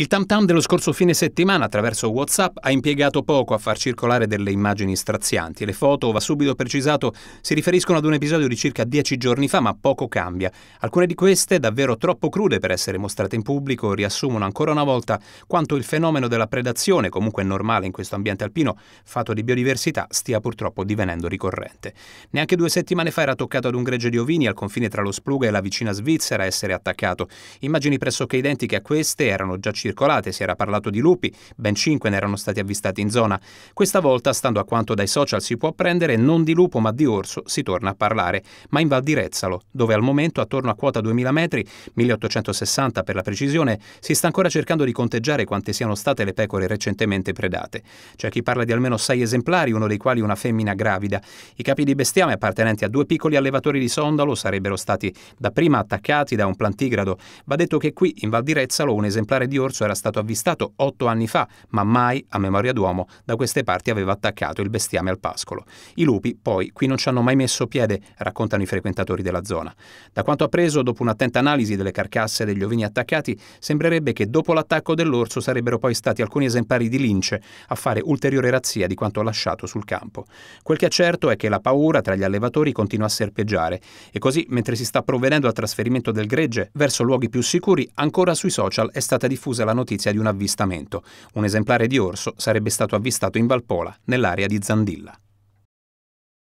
Il Tam Tam dello scorso fine settimana attraverso WhatsApp ha impiegato poco a far circolare delle immagini strazianti. Le foto, va subito precisato, si riferiscono ad un episodio di circa dieci giorni fa, ma poco cambia. Alcune di queste, davvero troppo crude per essere mostrate in pubblico, riassumono ancora una volta quanto il fenomeno della predazione, comunque normale in questo ambiente alpino, fatto di biodiversità, stia purtroppo divenendo ricorrente. Neanche due settimane fa era toccato ad un gregge di ovini al confine tra lo Spluga e la vicina Svizzera essere attaccato. Immagini pressoché identiche a queste erano già circa circolate, si era parlato di lupi, ben cinque ne erano stati avvistati in zona. Questa volta, stando a quanto dai social si può apprendere, non di lupo ma di orso si torna a parlare, ma in Val di Rezzalo, dove al momento attorno a quota 2000 metri, 1860 per la precisione, si sta ancora cercando di conteggiare quante siano state le pecore recentemente predate. C'è chi parla di almeno sei esemplari, uno dei quali una femmina gravida. I capi di bestiame appartenenti a due piccoli allevatori di sondalo sarebbero stati dapprima attaccati da un plantigrado. Va detto che qui in Val di Rezzalo un esemplare di orso orso era stato avvistato otto anni fa, ma mai, a memoria d'uomo, da queste parti aveva attaccato il bestiame al pascolo. I lupi, poi, qui non ci hanno mai messo piede, raccontano i frequentatori della zona. Da quanto appreso, dopo un'attenta analisi delle carcasse degli ovini attaccati, sembrerebbe che dopo l'attacco dell'orso sarebbero poi stati alcuni esemplari di lince a fare ulteriore razzia di quanto lasciato sul campo. Quel che è certo è che la paura tra gli allevatori continua a serpeggiare e così, mentre si sta provvedendo al trasferimento del gregge verso luoghi più sicuri, ancora sui social è stata diffusa diffusa la notizia di un avvistamento. Un esemplare di orso sarebbe stato avvistato in Valpola, nell'area di Zandilla.